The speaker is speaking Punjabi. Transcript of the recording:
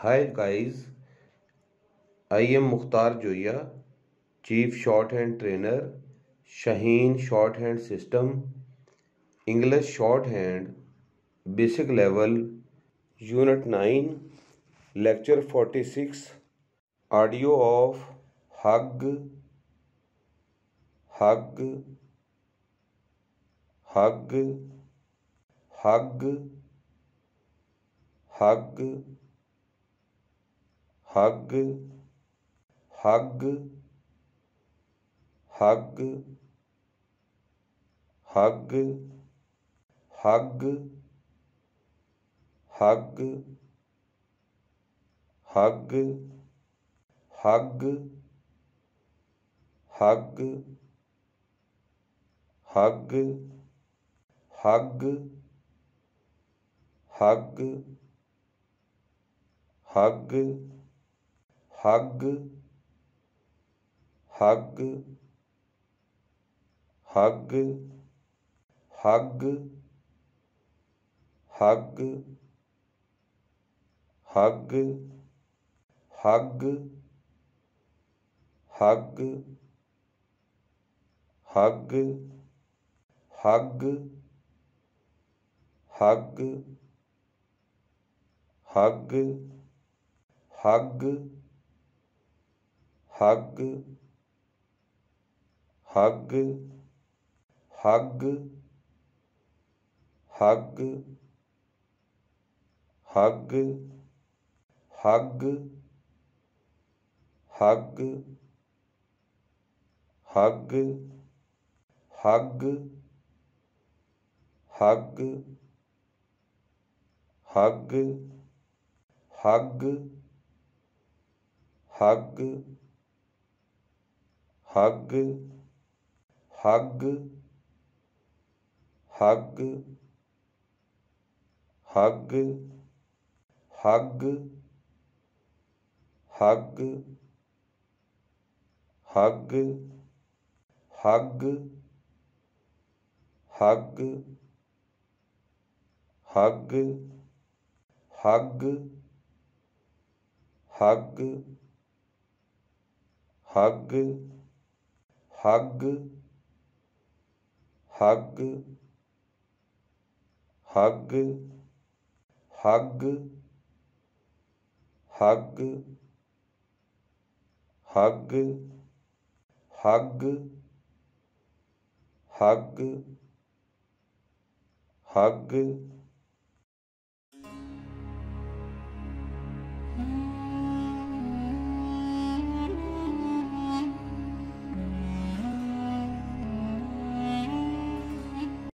hi guys I am Mukhtar Zoya chief shorthand trainer Shaheen shorthand system English shorthand basic level unit nine lecture forty six audio of hug hug hug hug hug, hug hug hug hug hug hug hug hug hug hug hug hug hug hug hug hug hug hug hug hug hug hug hug hug hug hug hug hug hug hug hug hug hug hug hug hug hug hug hug hug hug hug hug hug hug hug hug hug hug hug hug hug hug hug hug hug hug hug hug hug hug ਹੱਗ